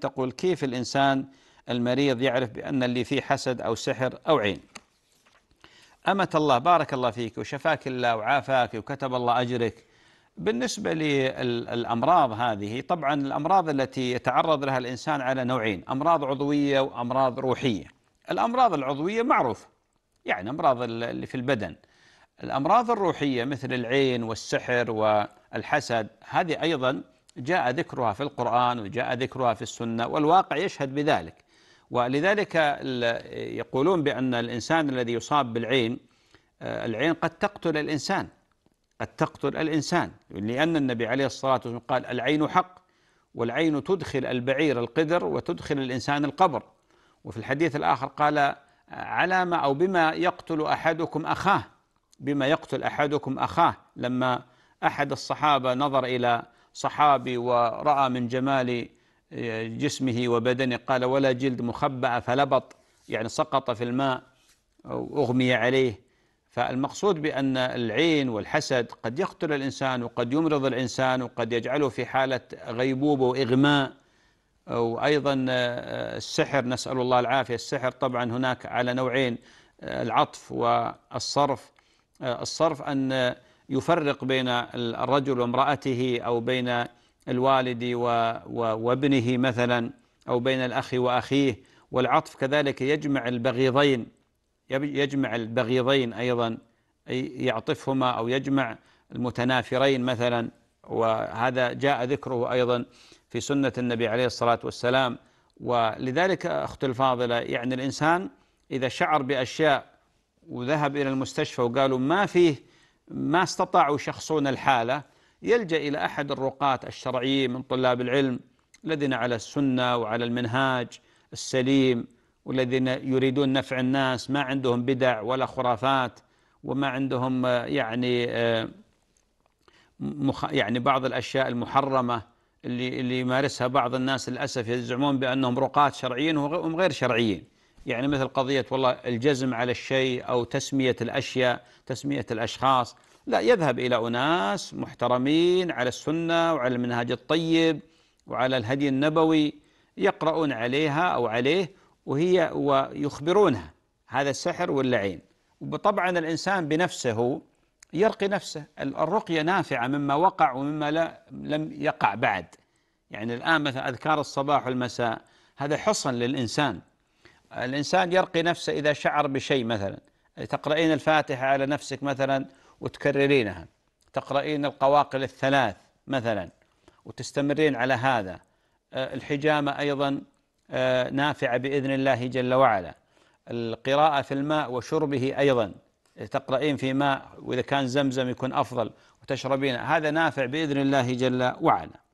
تقول كيف الإنسان المريض يعرف بأن اللي فيه حسد أو سحر أو عين أمة الله بارك الله فيك وشفاك الله وعافاك وكتب الله أجرك بالنسبة للأمراض هذه طبعا الأمراض التي يتعرض لها الإنسان على نوعين أمراض عضوية وأمراض روحية الأمراض العضوية معروفة يعني أمراض اللي في البدن الأمراض الروحية مثل العين والسحر والحسد هذه أيضا جاء ذكرها في القرآن وجاء ذكرها في السنة والواقع يشهد بذلك ولذلك يقولون بأن الإنسان الذي يصاب بالعين آه، العين قد تقتل الإنسان قد تقتل الإنسان لأن النبي عليه الصلاة والسلام قال العين حق والعين تدخل البعير القدر وتدخل الإنسان القبر وفي الحديث الآخر قال على ما أو بما يقتل أحدكم أخاه بما يقتل أحدكم أخاه لما أحد الصحابة نظر إلى صحابي ورأى من جمال آه، جسمه وبدنه قال ولا جلد مخبع فلبط يعني سقط في الماء أو أغمي عليه فالمقصود بأن العين والحسد قد يقتل الإنسان وقد يمرض الإنسان وقد يجعله في حالة غيبوبة وإغماء وأيضا آه، السحر نسأل الله العافية السحر طبعا هناك على نوعين آه، العطف والصرف الصرف أن يفرق بين الرجل وامرأته أو بين الوالد وابنه مثلا أو بين الأخ وأخيه والعطف كذلك يجمع البغيضين يجمع البغيضين أيضا أي يعطفهما أو يجمع المتنافرين مثلا وهذا جاء ذكره أيضا في سنة النبي عليه الصلاة والسلام ولذلك أخت الفاضلة يعني الإنسان إذا شعر بأشياء وذهب إلى المستشفى وقالوا ما فيه ما استطاعوا يشخصون الحالة يلجأ إلى أحد الرقاة الشرعيين من طلاب العلم الذين على السنة وعلى المنهاج السليم والذين يريدون نفع الناس ما عندهم بدع ولا خرافات وما عندهم آه، يعني آه، يعني بعض الأشياء المحرمة اللي اللي يمارسها بعض الناس للأسف يزعمون بأنهم رقاة شرعيين وهم غير شرعيين يعني مثل قضية والله الجزم على الشيء أو تسمية الأشياء تسمية الأشخاص لا يذهب إلى أناس محترمين على السنة وعلى المنهج الطيب وعلى الهدي النبوي يقرؤون عليها أو عليه وهي ويخبرونها هذا السحر ولا وطبعا الإنسان بنفسه يرقي نفسه الرقية نافعة مما وقع ومما لا لم يقع بعد يعني الآن مثلا أذكار الصباح والمساء هذا حصن للإنسان الإنسان يرقي نفسه إذا شعر بشيء مثلا تقرأين الفاتحة على نفسك مثلا وتكررينها تقرأين القواقل الثلاث مثلا وتستمرين على هذا آه، الحجامة أيضا آه، نافعة بإذن الله جل وعلا القراءة في الماء وشربه أيضا تقرأين في ماء وإذا كان زمزم يكون أفضل وتشربين هذا نافع بإذن الله جل وعلا